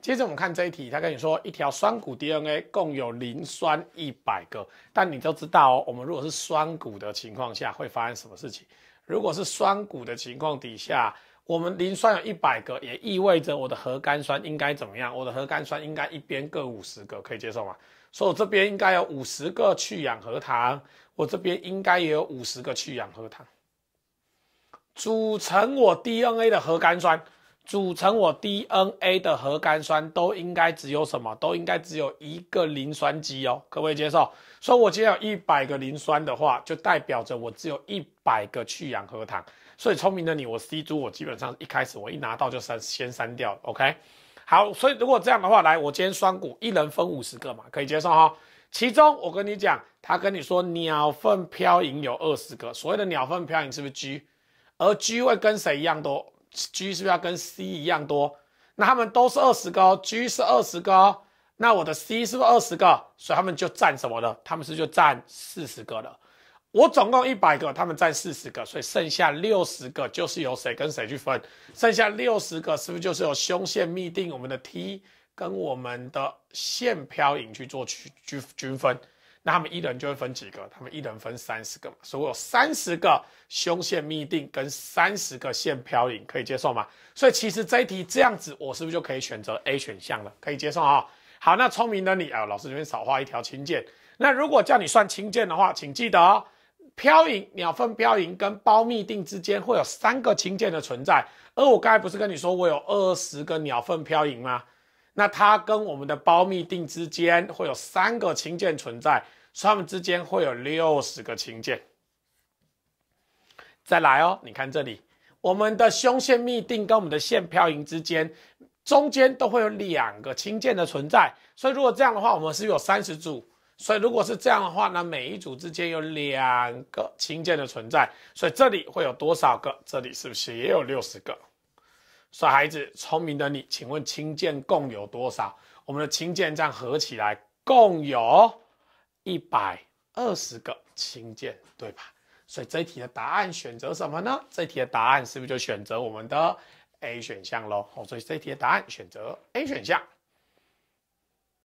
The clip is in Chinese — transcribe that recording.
接着我们看这一题，他跟你说一条双骨 DNA 共有磷酸一百个，但你都知道哦，我们如果是双骨的情况下会发生什么事情？如果是双骨的情况底下，我们磷酸有一百个，也意味着我的核苷酸应该怎么样？我的核苷酸应该一边各五十个，可以接受吗？所以我这边应该有五十个去氧核糖，我这边应该也有五十个去氧核糖，组成我 DNA 的核苷酸。组成我 DNA 的核苷酸都应该只有什么？都应该只有一个磷酸基哦，可不可以接受？所以我今天有一百个磷酸的话，就代表着我只有一百个去氧核糖。所以聪明的你，我 C 组我基本上一开始我一拿到就删，先删掉。OK，好，所以如果这样的话，来，我今天双股一人分五十个嘛，可以接受哈。其中我跟你讲，他跟你说鸟粪飘影有二十个，所谓的鸟粪飘影是不是 G？而 G 会跟谁一样多？G 是不是要跟 C 一样多？那他们都是二十个，G 是二十个，那我的 C 是不是二十个？所以他们就占什么了？他们是就占四十个了。我总共一百个，他们占四十个，所以剩下六十个就是由谁跟谁去分？剩下六十个是不是就是由胸腺密定我们的 T 跟我们的线飘影去做区均均分？那他们一人就会分几个？他们一人分三十个嘛，所以我有三十个胸腺嘧啶跟三十个腺嘌呤可以接受吗？所以其实这一题这样子，我是不是就可以选择 A 选项了？可以接受啊。好，那聪明的你啊，老师这边少画一条氢键。那如果叫你算氢键的话，请记得嘌呤鸟粪嘌呤跟胞嘧啶之间会有三个氢键的存在，而我刚才不是跟你说我有二十个鸟粪嘌呤吗？那它跟我们的胞嘧啶之间会有三个氢键存在，所以它们之间会有六十个氢键。再来哦，你看这里，我们的胸腺嘧啶跟我们的腺嘌呤之间，中间都会有两个氢键的存在。所以如果这样的话，我们是有三十组。所以如果是这样的话，那每一组之间有两个氢键的存在。所以这里会有多少个？这里是不是也有六十个？所孩子，聪明的你，请问氢键共有多少？我们的氢键这样合起来共有一百二十个氢键，对吧？所以这一题的答案选择什么呢？这题的答案是不是就选择我们的 A 选项喽？哦，所以这一题的答案选择 A 选项。